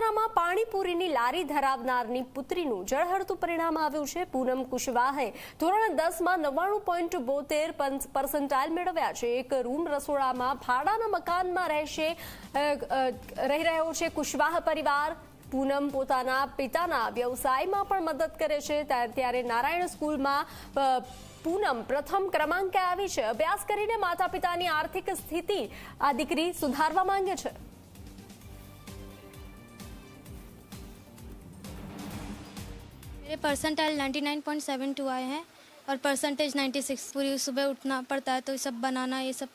વડોદરામાં પાણીપુરીની લારી ધરાવનારની પુત્રીનું જળહળતું પરિણામ આવ્યું છે પૂનમ કુશવાહે ધોરણ દસમાં નવ્વાણું પોઈન્ટ બોતેર પર્સન્ટાઇલ મેળવ્યા છે એક રૂમ રસોડામાં ભાડાના મકાનમાં રહેશે રહી રહ્યો છે કુશવાહ પરિવાર પૂનમ પોતાના પિતાના વ્યવસાયમાં પણ મદદ કરે છે ત્યારે નારાયણ સ્કૂલમાં પૂનમ પ્રથમ ક્રમાંકે આવી છે અભ્યાસ કરીને માતા પિતાની આર્થિક સ્થિતિ આ દીકરી સુધારવા માંગે છે मेरे percentile ninety nine point seven two आए हैं और परसेंटेज नाइन्टी सिक्स पूरी सुबह उठना पड़ता है तो ये सब बनाना ये सब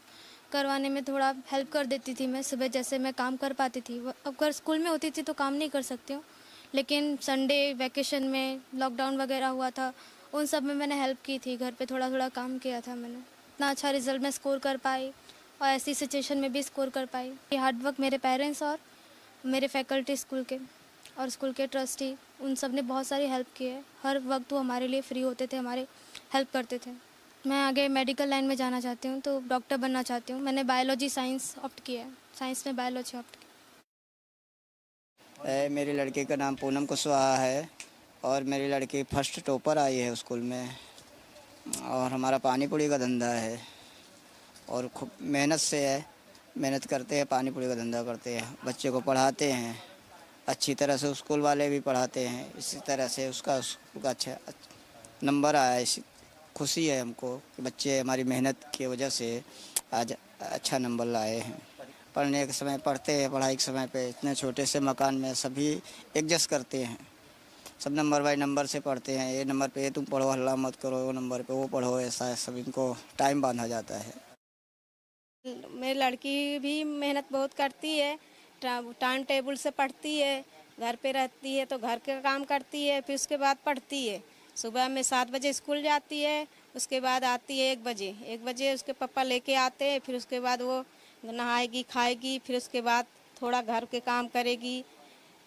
करवाने में थोड़ा हेल्प कर देती थी मैं सुबह जैसे मैं काम कर पाती थी अब अगर स्कूल में होती थी तो काम नहीं कर सकती हूँ लेकिन संडे वैकेशन में लॉकडाउन वगैरह हुआ था उन सब में मैंने हेल्प की थी घर पे थोड़ा थोड़ा काम किया था मैंने इतना अच्छा रिजल्ट मैं स्कोर कर पाई और ऐसी सिचुएशन में भी स्कोर कर पाई ये हार्डवर्क मेरे पेरेंट्स और मेरे फैकल्टी स्कूल के और स्कूल के ट्रस्टी उन सब ने बहुत सारी हेल्प की है हर वक्त वो हमारे लिए फ्री होते थे हमारे हेल्प करते थे मैं आगे मेडिकल लाइन में जाना चाहती हूँ तो डॉक्टर बनना चाहती हूँ मैंने बायोलॉजी साइंस ऑप्ट किया है साइंस में बायोलॉजी ऑप्ट किया मेरे लड़के का नाम पूनम कुशवाहा है और मेरी लड़की फर्स्ट टॉपर आई है स्कूल में और हमारा पानी पूरी का धंधा है और खूब मेहनत से है मेहनत करते हैं पानी पूरी का धंधा करते हैं बच्चे को पढ़ाते हैं अच्छी तरह से स्कूल वाले भी पढ़ाते हैं इसी तरह से उसका स्कूल का अच्छा, अच्छा नंबर आया इसी खुशी है हमको कि बच्चे हमारी मेहनत की वजह से आज अच्छा नंबर लाए हैं पढ़ने के समय पढ़ते हैं पढ़ाई के समय पे इतने छोटे से मकान में सभी एडजस्ट करते हैं सब नंबर बाई नंबर से पढ़ते हैं ये नंबर पे ये तुम पढ़ो हल्ला मत करो वो नंबर पे वो पढ़ो ऐसा है सब इनको टाइम बांधा जाता है मेरी लड़की भी मेहनत बहुत करती है टाइम टेबल से पढ़ती है घर पे रहती है तो घर का काम करती है फिर उसके बाद पढ़ती है सुबह में सात बजे स्कूल जाती है उसके बाद आती है एक बजे एक बजे उसके पापा लेके आते हैं फिर उसके बाद वो नहाएगी खाएगी फिर उसके बाद थोड़ा घर के काम करेगी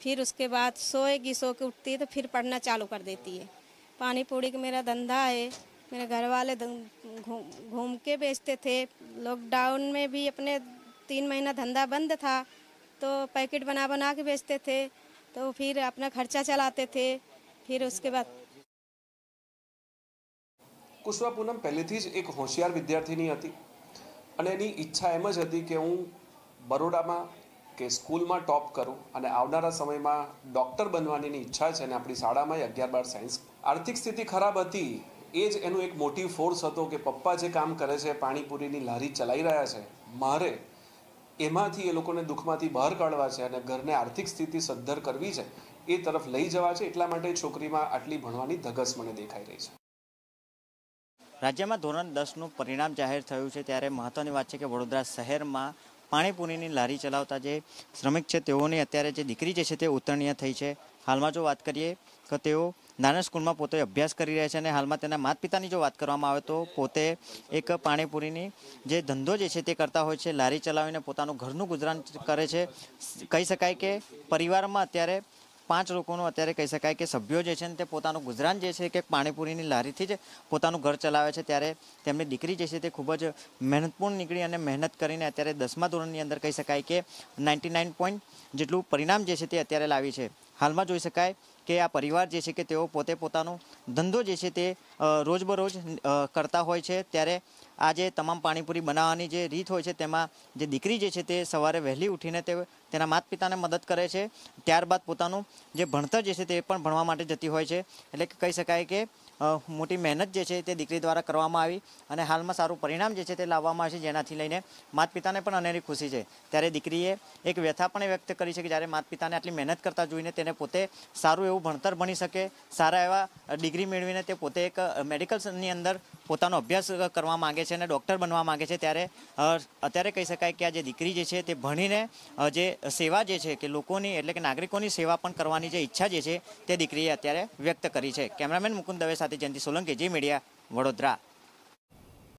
फिर उसके बाद सोएगी सो के उठती है तो फिर पढ़ना चालू कर देती है पानी पूड़ी का मेरा धंधा है मेरे घर वाले घूम के बेचते थे लॉकडाउन में भी अपने तीन महीना धंधा बंद था तो पैकेट बना बना के बेचते थे तो फिर अपना खर्चा चलाते थे फिर उसके बाद કુશવા પૂનમ પહેલેથી જ એક હોશિયાર વિદ્યાર્થીની હતી અને એની ઈચ્છા એમ જ હતી કે હું બરોડામાં કે સ્કૂલમાં ટોપ કરું અને આવનારા સમયમાં ડૉક્ટર બનવાની ઈચ્છા છે અને આપણી શાળામાં અગિયાર બાર સાયન્સ આર્થિક સ્થિતિ ખરાબ હતી એ જ એનું એક મોટી ફોર્સ હતો કે પપ્પા જે કામ કરે છે પાણીપુરીની લારી ચલાવી રહ્યા છે મારે એમાંથી એ લોકોને દુઃખમાંથી બહાર કાઢવા છે અને ઘરને આર્થિક સ્થિતિ સદ્ધર કરવી છે એ તરફ લઈ જવા છે એટલા માટે છોકરીમાં આટલી ભણવાની ધગસ મને દેખાઈ રહી છે રાજ્યમાં ધોરણ દસનું પરિણામ જાહેર થયું છે ત્યારે મહત્વની વાત છે કે વડોદરા શહેરમાં પાણીપુરીની લારી ચલાવતા જે શ્રમિક છે તેઓની અત્યારે જે દીકરી જે છે તે ઉત્તરણીય થઈ છે હાલમાં જો વાત કરીએ તો તેઓ નાના સ્કૂલમાં પોતે અભ્યાસ કરી રહ્યા છે અને હાલમાં તેના માતા પિતાની જો વાત કરવામાં આવે તો પોતે એક પાણીપુરીની જે ધંધો જે છે તે કરતા હોય છે લારી ચલાવીને પોતાનું ઘરનું ગુજરાન કરે છે કહી શકાય કે પરિવારમાં અત્યારે પાંચ લોકોનું અત્યારે કહી શકાય કે સભ્યો જે છે ને તે પોતાનું ગુજરાન જે છે કે પાણીપુરીની લારીથી જ પોતાનું ઘર ચલાવે છે ત્યારે તેમની દીકરી જે છે તે ખૂબ જ મહેનતપૂર્ણ નીકળી અને મહેનત કરીને અત્યારે દસમા ધોરણની અંદર કહી શકાય કે નાઇન્ટી જેટલું પરિણામ જે છે તે અત્યારે લાવી છે હાલમાં જોઈ શકાય કે આ પરિવાર જે છે કે તેઓ પોતે પોતાનો ધંધો જે છે તે રોજબરોજ કરતા હોય છે ત્યારે આ જે તમામ પાણીપુરી બનાવવાની જે રીત હોય છે તેમાં જે દીકરી જે છે તે સવારે વહેલી ઉઠીને તે તેના માત પિતાને મદદ કરે છે ત્યારબાદ પોતાનું જે ભણતર જે છે તે પણ ભણવા માટે જતી હોય છે એટલે કહી શકાય કે મોટી મહેનત જે છે તે દીકરી દ્વારા કરવામાં આવી અને હાલમાં સારું પરિણામ જે છે તે લાવવામાં આવે છે જેનાથી લઈને માત પિતાને પણ અનેરી ખુશી છે ત્યારે દીકરીએ એક વ્યથા પણ વ્યક્ત કરી છે કે જ્યારે માત આટલી મહેનત કરતા જોઈને તેને અને પોતે સારું એવું ભણતર ભણી શકે સારા એવા ડિગ્રી મેળવીને તે પોતે એક મેડિકલની અંદર પોતાનો અભ્યાસ કરવા માગે છે અને ડૉક્ટર બનવા માગે છે ત્યારે અત્યારે કહી શકાય કે આ જે દીકરી જે છે તે ભણીને જે સેવા જે છે કે લોકોની એટલે કે નાગરિકોની સેવા પણ કરવાની જે ઈચ્છા જે છે તે દીકરીએ અત્યારે વ્યક્ત કરી છે કેમેરામેન મુકુંદ દવે સાથે જયંતિ સોલંકી જે મીડિયા વડોદરા